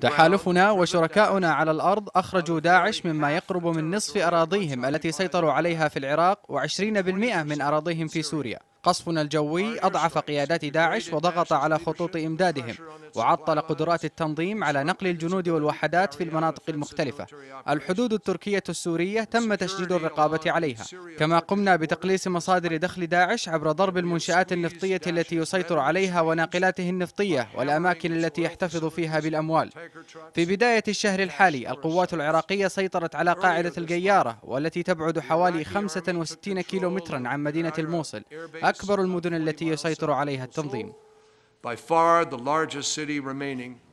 تحالفنا وشركاؤنا على الأرض أخرجوا داعش مما يقرب من نصف أراضيهم التي سيطروا عليها في العراق و20% من أراضيهم في سوريا قصفنا الجوي أضعف قيادات داعش وضغط على خطوط إمدادهم وعطل قدرات التنظيم على نقل الجنود والوحدات في المناطق المختلفة الحدود التركية السورية تم تشديد الرقابة عليها كما قمنا بتقليص مصادر دخل داعش عبر ضرب المنشآت النفطية التي يسيطر عليها وناقلاته النفطية والأماكن التي يحتفظ فيها بالأموال في بداية الشهر الحالي القوات العراقية سيطرت على قاعدة الجيارة والتي تبعد حوالي 65 كيلومترا عن مدينة الموصل أكبر المدن التي يسيطر عليها التنظيم. By far the largest city remaining